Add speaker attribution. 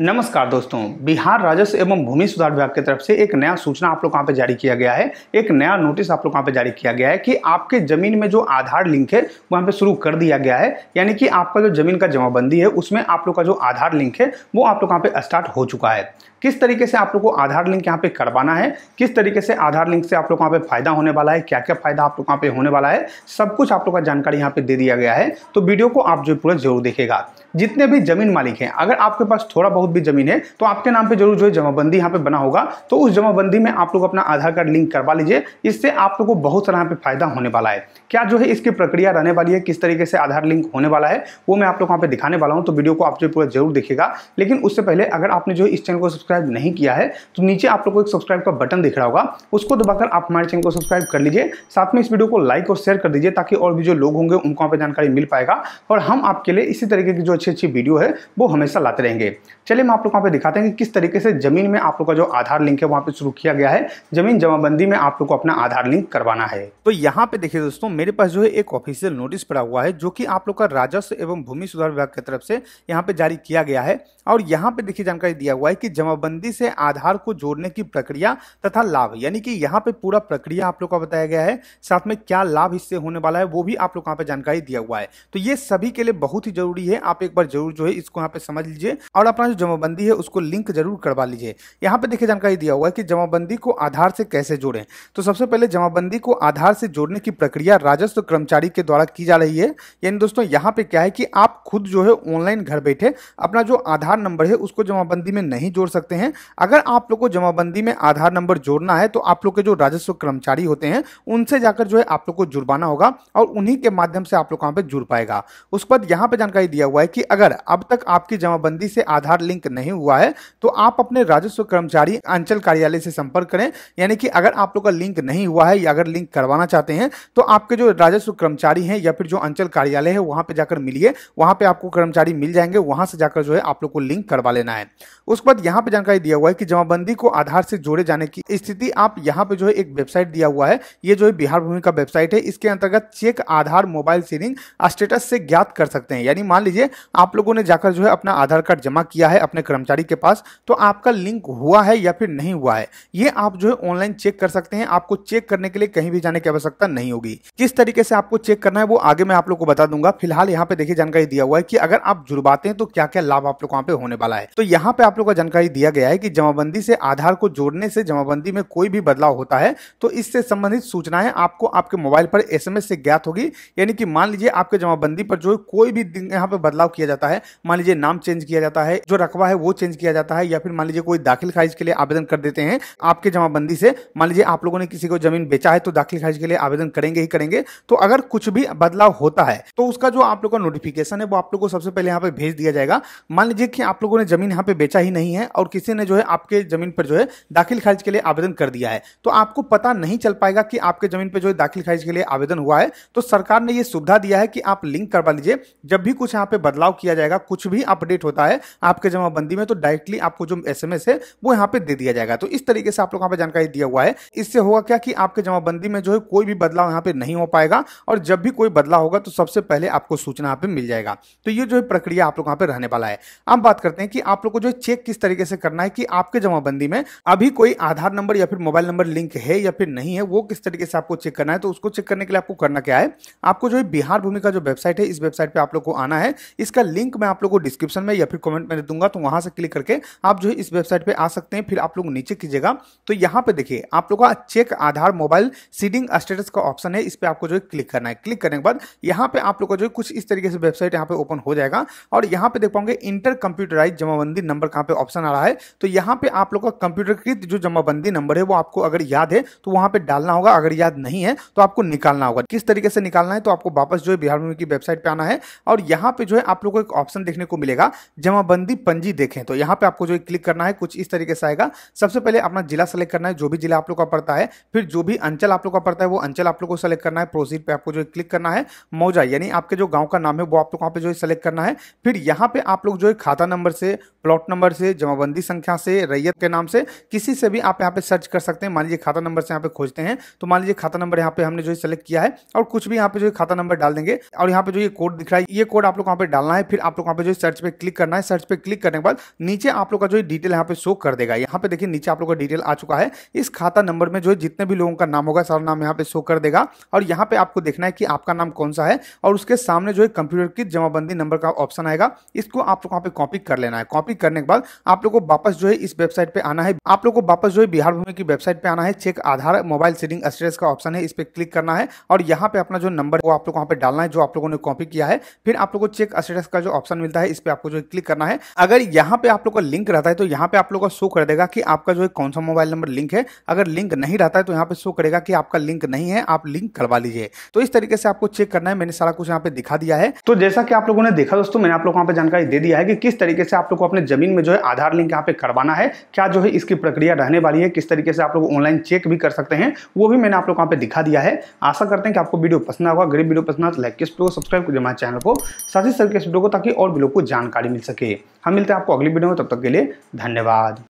Speaker 1: नमस्कार दोस्तों बिहार राजस्व एवं भूमि सुधार विभाग की तरफ से एक नया सूचना आप लोग कहाँ पे जारी किया गया है एक नया नोटिस आप लोग कहाँ पे जारी किया गया है कि आपके जमीन में जो आधार लिंक है वहाँ पे शुरू कर दिया गया है यानी कि आपका जो जमीन का जमाबंदी है उसमें आप लोग का जो आधार लिंक है वो आप लोग कहाँ पे स्टार्ट हो चुका है किस तरीके से आप लोग को आधार लिंक यहाँ पे करवाना है किस तरीके से आधार लिंक से आप लोग कहाँ पे फायदा होने वाला है क्या क्या फायदा आप लोग कहाँ पे होने वाला है सब कुछ आप लोग का जानकारी यहाँ पे दे दिया गया है तो वीडियो को आप जो पूरा जरूर देखेगा जितने भी जमीन मालिक हैं अगर आपके पास थोड़ा बहुत बहुत भी जमीन है तो आपके नाम पे जरूर जो है जमाबंदी यहाँ पे बना होगा तो उस जमाबंदी में आप लोग अपना आधार कार्ड लिंक करवा लीजिए इससे आप लोग को बहुत सारा यहाँ पे फायदा होने वाला है क्या जो है इसकी प्रक्रिया रहने वाली है किस तरीके से आधार लिंक होने वाला है वो मैं आप लोग यहाँ पे दिखाने वाला हूँ तो वीडियो को आप जो पूरा जरूर देखेगा लेकिन उससे पहले अगर आपने जो इस चैनल को सब्सक्राइब नहीं किया है तो नीचे आप लोग को एक सब्सक्राइब का बटन दिख रहा होगा उसको दबाकर आप हमारे चैनल को सब्सक्राइब कर लीजिए साथ में इस वीडियो को लाइक और शेयर कर दीजिए ताकि और भी जो लोग होंगे उनको वहाँ पर जानकारी मिल पाएगा और हम आपके लिए इसी तरीके की जो अच्छी अच्छी वीडियो है वो हमेशा लाते रहेंगे चलिए मैं आप लोग वहाँ पे दिखाते हैं कि किस तरीके से जमीन में आप लोग का जो आधार लिंक है वहाँ पे शुरू किया गया है जमीन जमाबंदी में आप लोग को अपना आधार लिंक करवाना है तो यहाँ पे देखिए दोस्तों मेरे पास जो है एक ऑफिशियल नोटिस पड़ा हुआ है जो कि आप लोग का राजस्व एवं भूमि सुधार विभाग की तरफ से यहाँ पे जारी किया गया है और यहाँ पे देखिए जानकारी दिया हुआ है कि जमाबंदी से आधार को जोड़ने की प्रक्रिया तथा लाभ यानी कि यहाँ पे पूरा प्रक्रिया आप लोग का बताया गया है साथ में क्या लाभ इससे होने वाला है वो भी आप लोग यहाँ पे जानकारी दिया हुआ है तो ये सभी के लिए बहुत ही जरूरी है आप एक बार जरूर जो है इसको यहाँ पे समझ लीजिए और अपना जो जमाबंदी है उसको लिंक जरूर करवा लीजिए यहाँ पे देखिए जानकारी दिया हुआ है कि जमाबंदी को आधार से कैसे जोड़ें तो सबसे पहले जमाबंदी को आधार से जोड़ने की प्रक्रिया राजस्व कर्मचारी के द्वारा की जा रही है यानी दोस्तों यहाँ पे क्या है कि आप खुद जो है ऑनलाइन घर बैठे अपना जो आधार नंबर है उसको जमाबंदी में नहीं जोड़ सकते हैं अगर आप लोग को जमाबंदी में आधार नंबर जोड़ना है तो आप लोग के जो राजस्व कर्मचारी होते हैं उनसे जाकर जो है आप लोग को जुड़वाना होगा और उन्हीं के माध्यम से आप लोग वहाँ पर जुड़ पाएगा उसके बाद यहाँ पर जानकारी दिया हुआ है कि अगर अब तक आपकी जमाबंदी से आधार लिंक नहीं हुआ है तो आप अपने राजस्व कर्मचारी अंचल कार्यालय से संपर्क करें यानी कि अगर आप लोग का लिंक नहीं हुआ है या अगर लिंक करवाना चाहते हैं तो आपके जो राजस्व कर्मचारी हैं या फिर जो अंचल कार्यालय है वहां पर जाकर मिलिए वहां पर आपको कर्मचारी मिल जाएंगे वहां से जाकर जो है आप लोग को लिंक करवा लेना है उसके बाद यहाँ पे जानकारी दिया हुआ है कि जमाबंदी को आधार से जोड़े जाने की स्थिति आप यहाँ पे जो है एक वेबसाइट दिया हुआ है ये जो है बिहार भूमि का वेबसाइट है इसके अंतर्गत check Aadhaar mobile saving status से ज्ञात कर सकते हैं यानी मान लीजिए आप लोगों ने जाकर जो है अपना आधार कार्ड जमा किया है अपने कर्मचारी के पास तो आपका लिंक हुआ है या फिर नहीं हुआ है ये आप जो है ऑनलाइन चेक कर सकते हैं आपको चेक करने के लिए कहीं भी जाने की आवश्यकता नहीं होगी किस तरीके से आपको चेक करना है वो आगे मैं आप लोग को बता दूंगा फिलहाल यहाँ पे देखिए जानकारी दिया हुआ है कि अगर आप जुड़वाते हैं तो क्या क्या लाभ आप लोग वहाँ पे होने वाला है तो यहाँ पे आप लोग का जानकारी दिया गया है कि जमाबंदी से आधार को जोड़ने से जमाबंदी में कोई भी बदलाव होता है तो इससे संबंधित सूचनाएं आपको आपके मोबाइल पर एस से ज्ञात होगी यानी कि मान लीजिए आपके जमाबंदी पर जो कोई भी यहाँ पे बदलाव किया जाता है मान लीजिए नाम चेंज किया जाता है जो रकबा है वो चेंज किया जाता है या फिर मान लीजिए कोई दाखिल खारिज के लिए आवेदन कर देते हैं आपके जमाबंदी से मान लीजिए आप लोगों ने किसी को जमीन बेचा है तो दाखिल खारिज के लिए आवेदन करेंगे ही करेंगे तो अगर कुछ भी बदलाव होता है तो उसका जो आप लोग का नोटिफिकेशन है वो आप लोग को सबसे पहले यहाँ पे भेज दिया जाएगा मान लीजिए कि आप लोगों ने जमीन यहाँ पे बेचा ही नहीं है और किसी ने जो है आपके जमीन पर जो है दाखिल खारिज के लिए आवेदन कर दिया है तो आपको पता नहीं चल पाएगा कि आपके जमीन पर जो है दाखिल खारिज के लिए आवेदन हुआ है तो सरकार ने यह सुविधा दिया है कि आप लिंक करवा लीजिए जब भी कुछ यहाँ पे बदलाव किया जाएगा कुछ भी अपडेट होता है आपके जमा वहाँ बंदी में तो डायरेक्टली आपको जो एसएमएस है वो यहाँ पे दे दिया जाएगा तो इस तरीके से आप लोग यहाँ पे जानकारी दिया हुआ है इससे होगा क्या कि आपके जमाबंदी में जो है कोई भी बदलाव यहाँ पे नहीं हो पाएगा और जब भी कोई बदलाव होगा तो सबसे पहले आपको सूचना यहाँ पे मिल जाएगा तो ये जो है प्रक्रिया आप लोग यहाँ पे रहने वाला है अब बात करते हैं कि आप लोग को जो है चेक किस तरीके से करना है कि आपके जमाबंदी में अभी कोई आधार नंबर या फिर मोबाइल नंबर लिंक है या फिर नहीं है वो किस तरीके से आपको चेक करना है तो उसको चेक करने के लिए आपको करना क्या है आपको जो है बिहार भूमि का जो वेबसाइट है इस वेबसाइट पर आप लोग को आना है इसका लिंक मैं आप लोग को डिस्क्रिप्शन में या फिर कॉमेंट में दूंगा दूंगा तो वहां से क्लिक करके आप जो है इस वेबसाइट पे आ सकते हैं फिर आप लोग नीचे कीजिएगा तो यहाँ पे देखिए आप लोग का check Aadhaar mobile seeding status का ऑप्शन है इस पर आपको जो है क्लिक करना है क्लिक करने के बाद यहाँ पे आप लोग का जो है कुछ इस तरीके से वेबसाइट यहाँ पे ओपन हो जाएगा और यहाँ पे देख पाओगे इंटर कंप्यूटराइज जमाबंदी नंबर कहाँ पे ऑप्शन आ रहा है तो यहाँ पे आप लोग का कंप्यूटरकृत जो जमाबंदी नंबर है वो आपको अगर याद है तो वहां पर डालना होगा अगर याद नहीं है तो आपको निकालना होगा किस तरीके से निकालना है तो आपको वापस जो है बिहार की वेबसाइट पे आना है और यहाँ पे जो है आप लोग को एक ऑप्शन देखने को मिलेगा जमाबंदी पंजी देखें तो यहाँ पे आपको जो क्लिक करना है कुछ इस तरीके से आएगा सबसे पहले अपना जिला सेलेक्ट करना है जो भी जिला आप लोग का पड़ता है फिर जो भी अंचल आप लोग का पड़ता है वो अंचल आप लोग को सेलेक्ट करना है प्रोसीड पे आपको जो क्लिक करना है मौजा यानी आपके जो गाँव का नाम है वो आप लोग वहाँ पे जो है सेलेक्ट करना है फिर यहाँ पे आप लोग जो है खाता नंबर से प्लॉट नंबर से जमाबंदी संख्या से रैयत के नाम से किसी से भी आप यहाँ पे सर्च कर सकते हैं मान लीजिए खाता नंबर से यहाँ पे खोजते हैं तो मान लीजिए खाता नंबर यहाँ पे हमने जो है सेलेक्ट किया है और कुछ भी यहाँ पे जो है खाता नंबर डाल देंगे और यहाँ पे जो ये कोड दिख रहा है ये कोड आप लोग वहाँ पे डालना है फिर आप लोग वहाँ पे जो सर्च पे क्लिक करना है सर्च पे क्लिक करने के बाद नीचे आप लोग का जो डिटेल यहाँ पे शो कर देगा यहाँ पे देखिए नीचे आप लोग का डिटेल आ चुका है इस खाता नंबर में जो है जितने भी लोगों का नाम होगा सारा नाम यहाँ पे शो कर देगा और यहाँ पे आपको देखना है कि आपका नाम कौन सा है और उसके सामने जो है कंप्यूटर की जमाबंदी नंबर का ऑप्शन आएगा इसको आप लोग वहाँ पे कॉपी कर लेना है कॉपी करने के बाद आप लोग को वापस जो है इस वेबसाइट पे आना है आप लोग को वापस जो है बिहार भूमि की वेबसाइट पे आना है check Aadhaar mobile setting status का ऑप्शन है इस पर क्लिक करना है और यहाँ पे अपना जो नंबर वो आप लोग वहाँ पे डालना है जो आप लोगों ने कॉपी किया है फिर आप लोग को चेक स्टेटस का जो ऑप्शन मिलता है इस पर आपको जो क्लिक करना है अगर अगर यहाँ पे आप लोग का लिंक रहता है तो यहाँ पे आप लोग का शो कर देगा कि आपका जो है कौन सा मोबाइल नंबर लिंक है अगर लिंक नहीं रहता है तो यहाँ पे शो करेगा कि आपका लिंक नहीं है आप लिंक करवा लीजिए तो इस तरीके से आपको चेक करना है मैंने सारा कुछ यहाँ पे दिखा दिया है तो जैसा कि आप लोगों ने देखा दोस्तों मैंने आप लोग यहाँ पे जानकारी दे दिया है कि किस तरीके से आप लोग को अपने जमीन में जो है आधार लिंक यहाँ पे करवाना है क्या जो है इसकी प्रक्रिया रहने वाली है किस तरीके से आप लोग ऑनलाइन चेक भी कर सकते हैं वो भी मैंने आप लोग यहाँ पे दिखा दिया है आशा करते हैं कि आपको वीडियो पसंद होगा गरीब वीडियो पसंद आ तो लाइक सब्सक्राइब कर हमारे चैनल को साथ ही सर के वीडियो को ताकि और भी लोग को जानकारी मिल सके हम मिलते हैं आपको अगली वीडियो में तब तक के लिए धन्यवाद